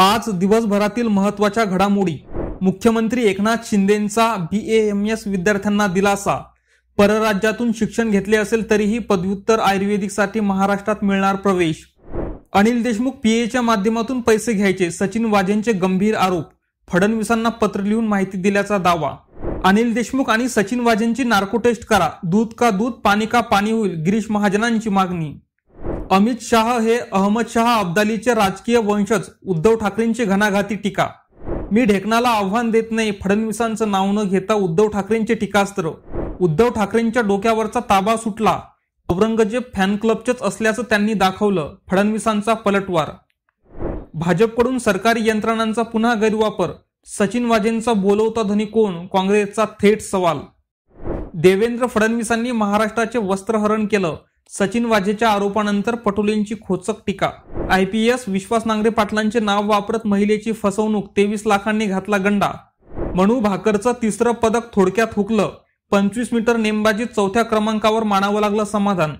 आज दिवसभरातील महत्वाच्या घडामोडी मुख्यमंत्री एकनाथ शिंदेचा बी एम एस विद्यार्थ्यांना दिलासा परराज्यातून शिक्षण घेतले असेल तरीही पदव्युत्तर आयुर्वेदिकसाठी महाराष्ट्रात मिळणार प्रवेश अनिल देशमुख पीएच्या माध्यमातून पैसे घ्यायचे सचिन वाजेंचे गंभीर आरोप फडणवीसांना पत्र लिहून माहिती दिल्याचा दावा अनिल देशमुख आणि सचिन वाजेंची नार्को टेस्ट करा दूध का दूध पाणी का पाणी होईल गिरीश महाजनांची मागणी अमित शाह हे अहमद शाह अब्दालीचे राजकीय वंशज उद्धव ठाकरेंची घणाघाती टीका मी ढेकणाला आव्हान देत नाही फडणवीसांचं नाव न घेता उद्धव ठाकरेंचे टीकास्त्र उद्धव ठाकरेंच्या डोक्यावरचा ताबा सुटला औरंगजेब फॅन क्लबचेच असल्याचं त्यांनी दाखवलं फडणवीसांचा पलटवार भाजपकडून सरकारी यंत्रणांचा पुन्हा गैरवापर सचिन वाजेंचा बोलवता धनी कोण काँग्रेसचा थेट सवाल देवेंद्र फडणवीसांनी महाराष्ट्राचे वस्त्रहरण केलं सचिन वाजेच्या आरोपानंतर पटोलेंची खोचक टीका I P S Vishwas Nangare पाटलांचे नाव वापरत महिलेची फसवणूक तेवीस लाखांनी घातला गंडा मनू भाकरचं तिसरं पदक थोडक्यात हुकलं पंचवीस मीटर नेमबाजीत चौथ्या क्रमांकावर मानावं लागलं समाधान